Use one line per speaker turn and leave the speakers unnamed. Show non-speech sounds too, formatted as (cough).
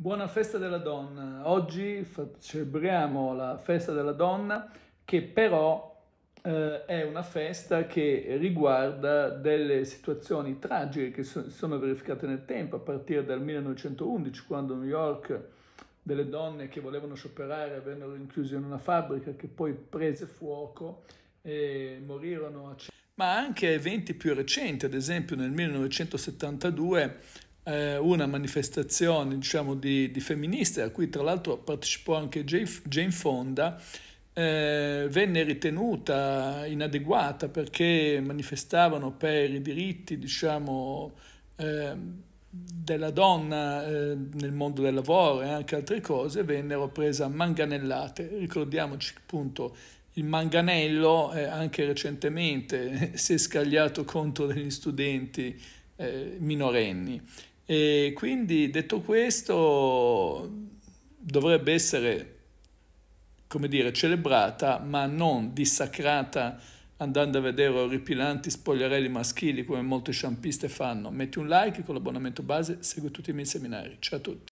Buona festa della donna. Oggi celebriamo la festa della donna che però eh, è una festa che riguarda delle situazioni tragiche che so sono verificate nel tempo a partire dal 1911 quando a New York delle donne che volevano scioperare vennero rinchiuse in una fabbrica che poi prese fuoco e morirono a ma anche eventi più recenti, ad esempio nel 1972 eh, una manifestazione diciamo, di, di, femministe, a cui tra l'altro partecipò anche Jane Fonda, eh, venne ritenuta inadeguata perché manifestavano per i diritti diciamo, eh, della donna eh, nel mondo del lavoro e anche altre cose, vennero prese a manganellate. Ricordiamoci appunto il manganello eh, anche recentemente (laughs) si è scagliato contro degli studenti eh, minorenni. E quindi detto questo dovrebbe essere, come dire, celebrata ma non dissacrata andando a vedere orripilanti spogliarelli maschili come molte sciampiste fanno. Metti un like con l'abbonamento base, segui tutti i miei seminari. Ciao a tutti.